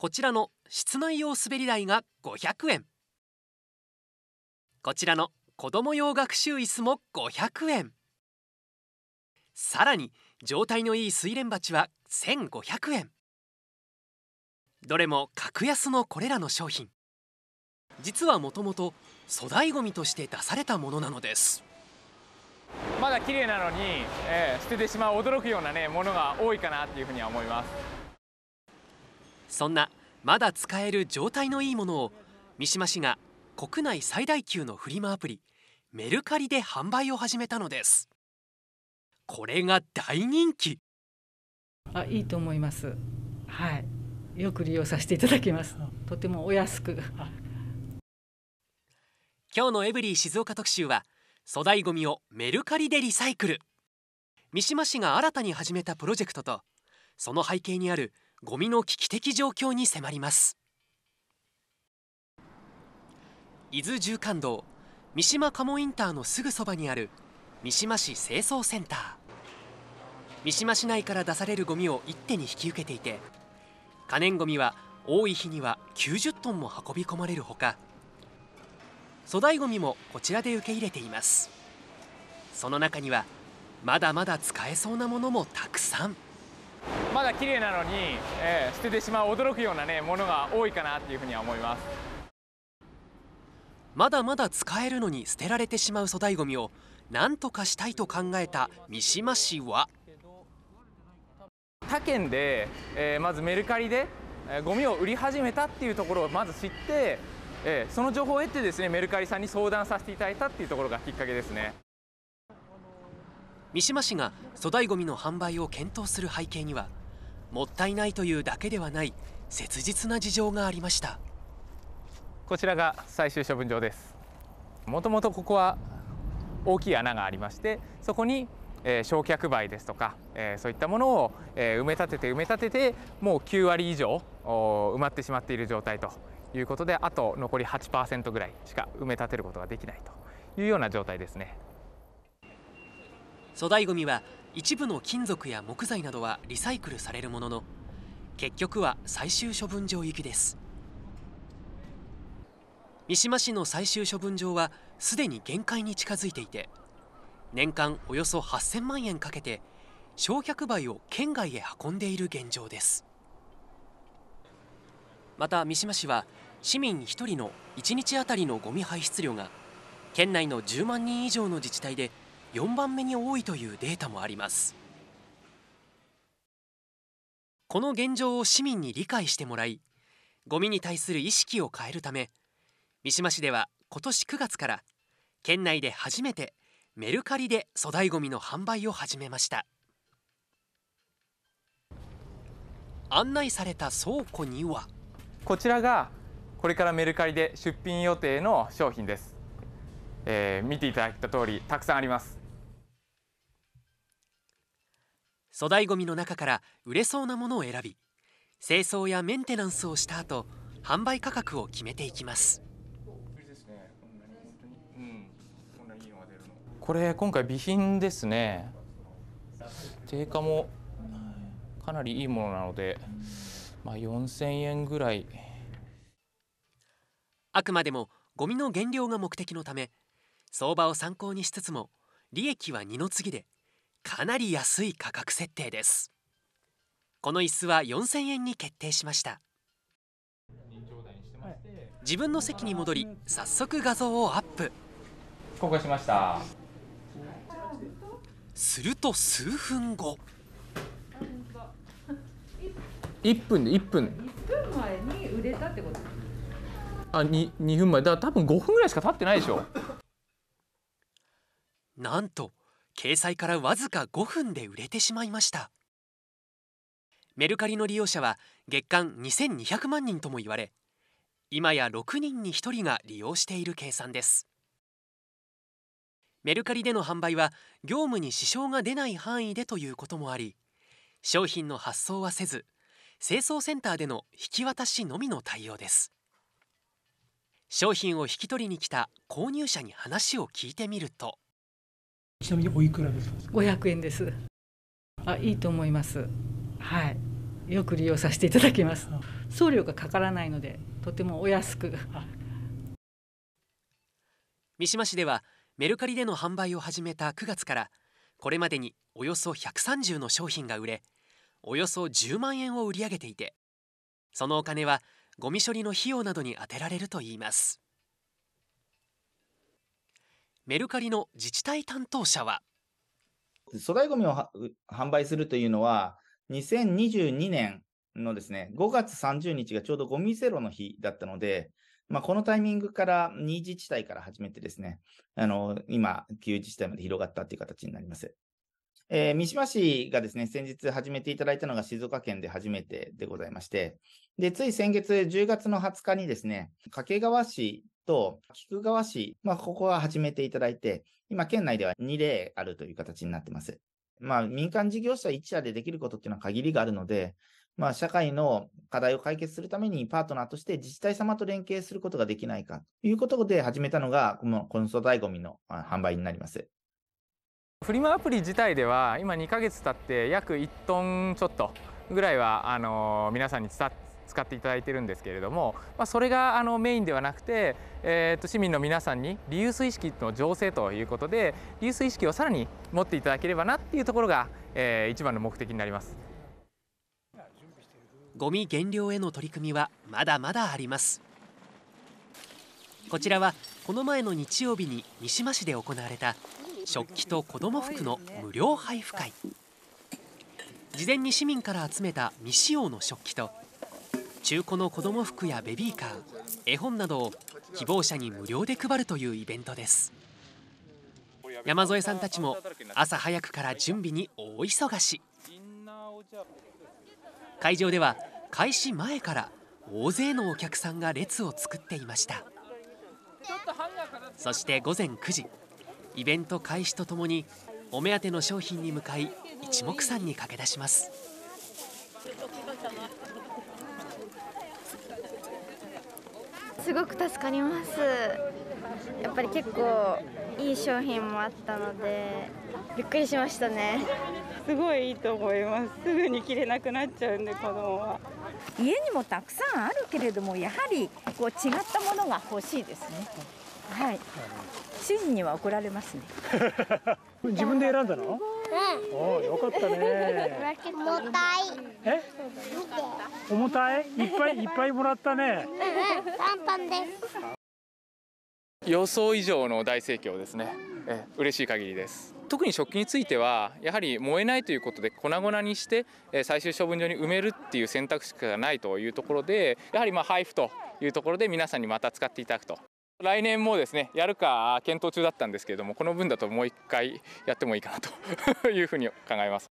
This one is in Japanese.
こちらの室内用滑り台が500円こちらの子供用学習椅子も500円さらに状態のいい水蓮鉢は1500円どれも格安のこれらの商品実はもともと粗大ごみとして出されたものなのですまだ綺麗なのに、えー、捨ててしまう驚くような、ね、ものが多いかなっていうふうには思いますそんなまだ使える状態のいいものを三島市が国内最大級のフリマアプリメルカリで販売を始めたのですこれが大人気あいいと思いますはいよく利用させていただきますとてもお安く今日のエブリィ静岡特集は粗大ごみをメルカリでリサイクル三島市が新たに始めたプロジェクトとその背景にあるゴミの危機的状況に迫ります伊豆縦貫道三島鴨インターのすぐそばにある三島市清掃センター三島市内から出されるゴミを一手に引き受けていて可燃ゴミは多い日には90トンも運び込まれるほか粗大ゴミもこちらで受け入れていますその中にはまだまだ使えそうなものもたくさん。まだ綺麗なのに、えー、捨ててしまう驚くような、ね、ものが多いかなっていうふうには思いますまだまだ使えるのに捨てられてしまう粗大ごみを何とかしたいと考えた三島市は他県で、えー、まずメルカリで、えー、ごみを売り始めたっていうところをまず知って、えー、その情報を得てですねメルカリさんに相談させていただいたっていうところがきっかけですね三島市が粗大ごみの販売を検討する背景にはもったいないというだけではない切実な事情がありましたこちらが最終処分場ですもともとここは大きい穴がありましてそこに焼却灰ですとかそういったものを埋め立てて埋め立ててもう9割以上埋まってしまっている状態ということであと残り8%ぐらいしか埋め立てることができないというような状態ですね粗大ごみは一部の金属や木材などはリサイクルされるものの結局は最終処分場行きです三島市の最終処分場はすでに限界に近づいていて年間およそ8000万円かけて焼却灰を県外へ運んでいる現状ですまた三島市は市民1人の1日あたりのゴミ排出量が県内の10万人以上の自治体で4番目に多いというデータもありますこの現状を市民に理解してもらいゴミに対する意識を変えるため三島市では今年9月から県内で初めてメルカリで粗大ゴミの販売を始めました案内された倉庫にはこちらがこれからメルカリで出品予定の商品ですえー、見ていただいた通りたくさんあります粗大ごみの中から売れそうなものを選び清掃やメンテナンスをした後販売価格を決めていきますこれ今回備品ですね定価もかなりいいものなので、まあ、4000円ぐらいあくまでもゴミの減量が目的のため相場を参考にしつつも利益は二の次でかなり安い価格設定ですこの椅子は4000円に決定しました自分の席に戻り早速画像をアップ公開しましたすると数分後1分で1分1分前に売れたってことあ二二分前だから多分五分ぐらいしか経ってないでしょなんと掲載からわずか5分で売れてしまいましたメルカリの利用者は月間2200万人とも言われ今や6人に1人が利用している計算ですメルカリでの販売は業務に支障が出ない範囲でということもあり商品の発送はせず清掃センターでの引き渡しのみの対応です商品を引き取りに来た購入者に話を聞いてみるとちなみにおいくらですか五百円ですあいいと思いますはいよく利用させていただきます送料がかからないのでとてもお安く三島市ではメルカリでの販売を始めた九月からこれまでにおよそ百三十の商品が売れおよそ十万円を売り上げていてそのお金はゴミ処理の費用などに充てられるといいますメルカリの自治体担当者は粗大ごみを販売するというのは2022年のですね5月30日がちょうどゴミゼロの日だったので、まあ、このタイミングから2自治体から始めてですねあの今9自治体まで広がったという形になります。えー、三島市がですね、先日始めていただいたのが静岡県で初めてでございまして、で、つい先月10月の20日にですね、掛川市と菊川市、まあ、ここは始めていただいて、今、県内では2例あるという形になってます。まあ、民間事業者1社でできることっていうのは限りがあるので、まあ、社会の課題を解決するためにパートナーとして自治体様と連携することができないかということで始めたのが、この、この粗大ゴミの販売になります。フリマアプリ自体では今2ヶ月経って約1トンちょっとぐらいはあの皆さんに伝使っていただいてるんですけれども、まあ、それがあのメインではなくて、えー、と市民の皆さんにリユース意識の醸成ということでリユース意識をさらに持っていただければなっていうところが、えー、一番の目的になりますゴミ減量への取り組みはまだまだありますこちらはこの前の日曜日に三島市で行われた食器と子供服の無料配布会事前に市民から集めた未使用の食器と中古の子ども服やベビーカー絵本などを希望者に無料で配るというイベントです山添さんたちも朝早くから準備に大忙し会場では開始前から大勢のお客さんが列を作っていましたそして午前9時イベント開始とともにお目当ての商品に向かい一目散に駆け出しますすごく助かりますやっぱり結構いい商品もあったのでびっくりしましたねすごいいいと思いますすぐに着れなくなっちゃうんで子供は家にもたくさんあるけれどもやはりこう違ったものが欲しいですねはい。主人には怒られますね。自分で選んだの？うん。およかったね。重たい。え？重たい？いっぱいいっぱいもらったね。うん、パンパンです。予想以上の大盛況ですね。え、嬉しい限りです。特に食器についてはやはり燃えないということで粉々にして最終処分場に埋めるっていう選択肢がないというところでやはりまあ配布というところで皆さんにまた使っていただくと来年もですねやるか検討中だったんですけれどもこの分だともう一回やってもいいかなというふうに考えます。